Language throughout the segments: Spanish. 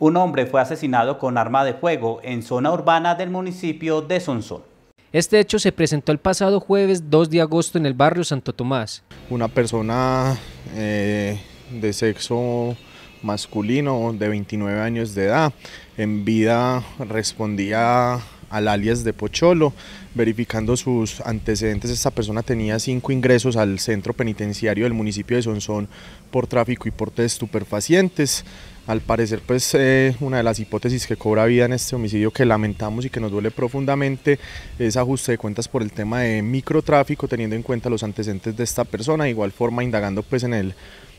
un hombre fue asesinado con arma de fuego en zona urbana del municipio de Sonsón. Este hecho se presentó el pasado jueves 2 de agosto en el barrio Santo Tomás. Una persona eh, de sexo masculino de 29 años de edad, en vida respondía al alias de Pocholo. Verificando sus antecedentes, esta persona tenía cinco ingresos al centro penitenciario del municipio de Sonsón por tráfico y porte de estupefacientes. Al parecer, pues eh, una de las hipótesis que cobra vida en este homicidio que lamentamos y que nos duele profundamente es ajuste de cuentas por el tema de microtráfico, teniendo en cuenta los antecedentes de esta persona, de igual forma indagando pues en el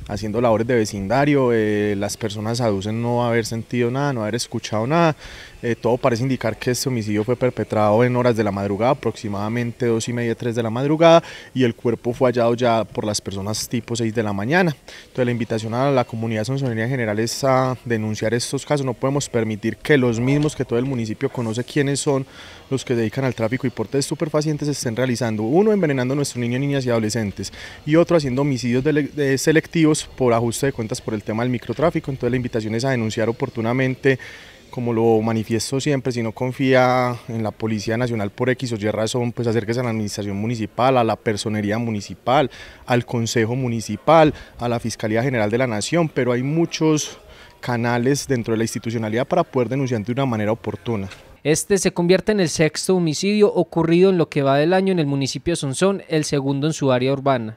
haciendo labores de vecindario, eh, las personas aducen no haber sentido nada, no haber escuchado nada, eh, todo parece indicar que este homicidio fue perpetrado en horas de la madrugada, aproximadamente dos y media, tres de la madrugada, y el cuerpo fue hallado ya por las personas tipo 6 de la mañana. Entonces la invitación a la comunidad de en general es a denunciar estos casos, no podemos permitir que los mismos que todo el municipio conoce quiénes son los que dedican al tráfico y portes de superfacientes estén realizando, uno envenenando a nuestros niños, niñas y adolescentes, y otro haciendo homicidios selectivos por ajuste de cuentas por el tema del microtráfico, entonces la invitación es a denunciar oportunamente, como lo manifiesto siempre, si no confía en la Policía Nacional por X o Y razón, pues acérquese a la Administración Municipal, a la Personería Municipal, al Consejo Municipal, a la Fiscalía General de la Nación, pero hay muchos canales dentro de la institucionalidad para poder denunciar de una manera oportuna. Este se convierte en el sexto homicidio ocurrido en lo que va del año en el municipio de Sonsón, el segundo en su área urbana.